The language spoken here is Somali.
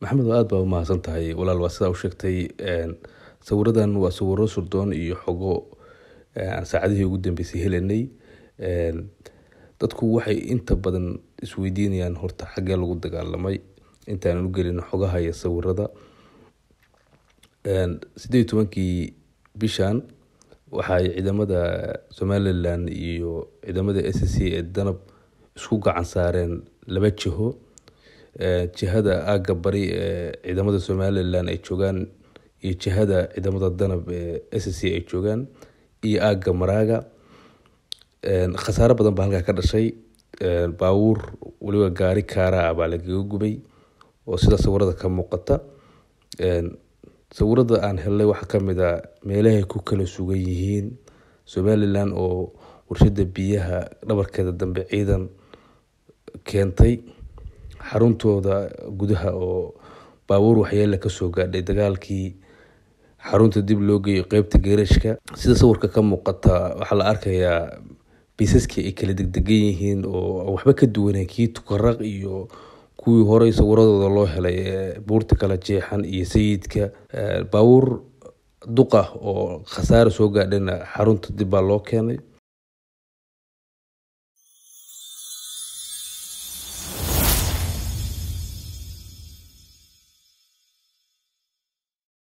maxamed waa aad baa umahadsan tahay walaal waa sidaa u sheegtay sawiradan waa sawiro surdoon iyo xogo aan saacadihii ugu dambeysay helanay dadku waxay inta badan isweydiinayaan horta xaggee lagu dagaalamay intaann u gelin xogaha iyo sawirada sideed tobankii bishan waxaay ciidamada somalilan iyo ciidamada s c ee danab isku gacan saareen laba jiho jihada aaga bari ee ciidamada somalilan ay joogaan iyo jihada ciidamada danab ee sc ay joogaan iyo aaga maraaga khasaaro badan baa halkaa ka dhashay baabuur weliba gaari kaara ah baa lagaga gubay oo sidaa sawirada ka muuqata sawirada aan helnay waxaa kamid a ah, meelahay ku kala sugan yihiin somalilan oo warshada biyaha dhabarkeeda dambe ciidan keentay xaruntooda gudaha oo baabuur waxyeela kasoo gaadhay dagaalkii xarunta dib loo geeyo qeybta geerashka sida sawirka ka muuqata waxaa la arkayaa biisaskii ay kala degdegan yihiin oo waxba ka duwanay kii tukaraq iyo kuwii horey sawiradooda loo helay ee buurta kala jeexan iyo sayidka baabuur duqa oo khasaare soo gaadhayna xarunta dib baa loo keenay